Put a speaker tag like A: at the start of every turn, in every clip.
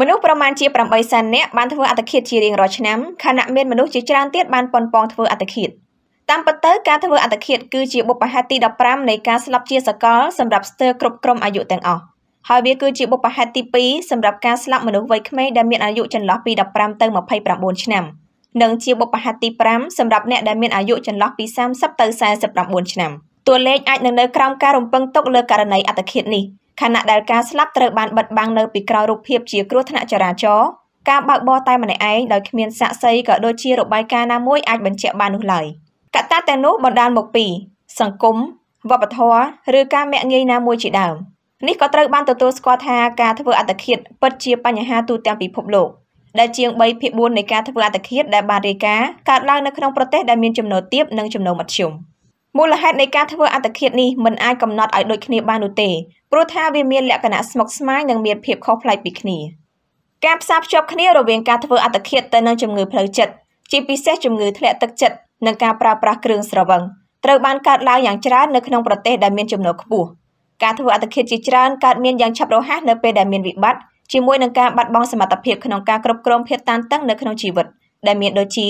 A: មនុស្សប្រមាណជា8សែននាក់បានធ្វើអត្តឃាតជារៀងរាល់ឆ្នាំខណៈមានមនុស្សជាច្រើនទៀតបានប៉ុនប៉ងធ្វើអត្តឃាត តាមពិតទៅការធ្វើអត្តឃាតគឺជាបុព្វហេតុទី15នៃការស្លាប់ជាសកលសម្រាប់ស្ទើរគ្រប់ក្រុមអាយុទាំងអស់ហើយវាគឺជាបុព្វហេតុទី2សម្រាប់ការស្លាប់មនុស្សវ័យក្មេងដែលមានអាយុចន្លោះពី15ទៅ29ឆ្នាំនិងជាបុព្វហេតុទី5សម្រាប់អ្នកដែលមានអាយុចន្លោះពី30ទៅ49ឆ្នាំតួលេខអាចនឹងនៅក្រោមការរំពឹងទុកលើករណីអត្តឃាតនេះខណៈដែលការស្លាប់ត្រូវបានបិទបាំងនៅពីក្រោយរូបភាពជាគ្រោះថ្នាក់ចរាចរណ៍ការបើកបរតែម្នាក់ឯងដោយគ្មានសាក្សីក៏ដូចជារបាយការណ៍ណាមួយអាចបញ្ជាក់បាននោះឡើយកត្តាទាំងនោះបណ្ដាលមកពីសង្គមវប្បធម៌ឬការមាក់ងាយណាមួយជាដើមនេះក៏ត្រូវបានទទួលស្គាល់ថាការធ្វើអត្តឃាតពិតជាបញ្ហាទូទាំងពិភពលោកដែលជាង3ភាគ4នៃការធ្វើអត្តឃាតដែលបានរាយការណ៍កើតឡើងនៅក្នុងប្រទេសដែលមានចំណូលទាបនិងចំណូលមធ្យម។មូលហេតុនៃការធ្វើអត្តឃាតនេះមិនអាចកំណត់ឲ្យដូចគ្នាបាននោះទេព្រោះថាវាមានលក្ខណៈស្មុគស្មាញនិងមានភាពខុសប្លែកពីគ្នាការផ្សារភ្ជាប់គ្នារវាងការធ្វើអត្តឃាតទៅនឹងជំងឺផ្លូវចិត្តជាពិសេសជំងឺធ្លាក់ទឹកចិត្តនិងការប្រើប្រាស់គ្រឿងស្រវឹងត្រូវបានកើតឡើងយ៉ាងច្រើននៅក្នុងប្រទេសដែលមានចំណូលខ្ពស់ការធ្វើអត្តឃាតជាច្រើនកើតមានយ៉ាងឆាប់រហ័សនៅពេលដែលមានវិបត្តិជាមួយនឹងការបាត់បង់សមត្ថភាពក្នុងការគ្រប់គ្រងភាពតានតឹងនៅក្នុងជីវិតដែលមានដូចជា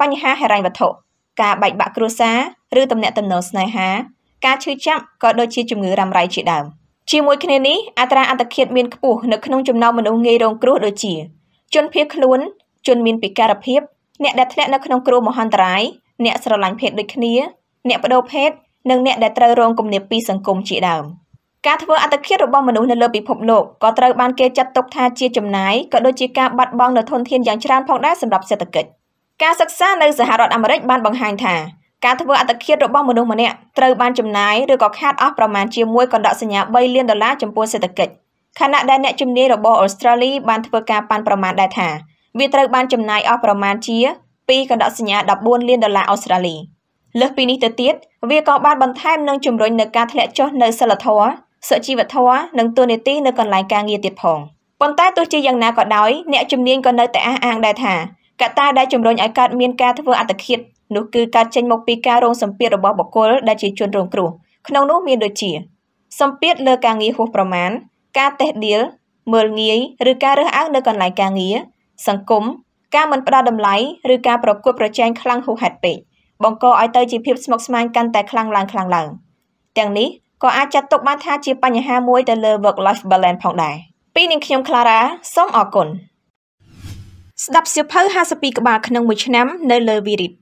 A: បញ្ហាហិរញ្ញវត្ថុការបែកបាក់គ្រួសារ ឬទំនាក់ទំនងស្នេហា ការឈឺចាប់ក៏ដូចជាជំងឺរ៉ាំរ៉ៃជាដើមជាមួយគ្នានេះអត្រាអន្តឃាតមានខ្ពស់នៅក្នុងចំណោមមនុស្សងាយរងគ្រោះដូចជាជនភៀសខ្លួន ជនមានពិការភាពអ្នកដែលធ្លាក់នៅក្នុងគ្រោះមហន្តរាយអ្នកស្រឡាញ់ភេទដូចគ្នា អ្នកបដូរភេទនិងអ្នកដែលត្រូវរងគំនាបពីសង្គមជាដើមការធ្វើអត្តឃាតរបស់មនុស្សនៅលើពិភពលោកក៏ត្រូវបានគេចាត់ទុកថាជាចំណាយក៏ដូចជាការបាត់បង់នូវធនធានយ៉ាងច្រើនផងដែរសម្រាប់សេដ្ឋកិច្ច។ការសិក្សានៅសហរដ្ឋអាមេរិកបានបង្ហាញថាការធ្វើអត្តឃាតរបស់មនុស្សម្នាក់ត្រូវបានចំណាយឬក៏ខាតអស់ប្រមាណជាមួយកណ្ដកសញ្ញា3លានដុល្លារចំពោះសេដ្ឋកិច្ចខណៈដែលអ្នកជំនាញរបស់អូស្ត្រាលីបានធ្វើការប៉ាន់ប្រមាណដែរថាវាត្រូវបានចំណាយអស់ប្រមាណជា2កណ្ដកសញ្ញា14លានដុល្លារអូស្ត្រាលីលើសពីនេះទៅទៀតវាក៏បានបន្ថែមនឹងជំរុញនៅការធ្លាក់ចុះនៅសិលធម៌សុជីវធម៌និងទូនីតិនៅកន្លែងការងារទៀតផងប៉ុន្តែទោះជាយ៉ាងណាក៏ដោយ អ្នកជំនាញក៏នៅតែអះអាងដែរថាកត្តាដែលជំរុញឲ្យកើតមានការធ្វើអត្តឃាតនោះគឺការចេញមកពីការរងសម្ពាធរបស់បុគ្គលដែលជាជនរងគ្រោះក្នុងនោះមានដូចជាសម្ពាធលើការងារហួសប្រមាណការតេះដៀលមើលងាយឬការរើសអើងនៅកន្លែងការងារសង្គមការមិនផ្ដល់តម្លៃឬការប្រកួតប្រជែងខ្លាំងហួសហេតុពេកបង្កឲ្យទៅជាភាពស្មុគស្មាញកាន់តែខ្លាំងឡើងខ្លាំងឡើងទាំងនេះក៏អាចចាត់ទុកបានថាជាបញ្ហាមួយទៅលើ work life balance ផងដែរពីនាងខ្ញុំ Clara សូមអរគុណស្ដាប់សៀវភៅ52ក្បាលក្នុងមួយឆ្នាំនៅលើ Virit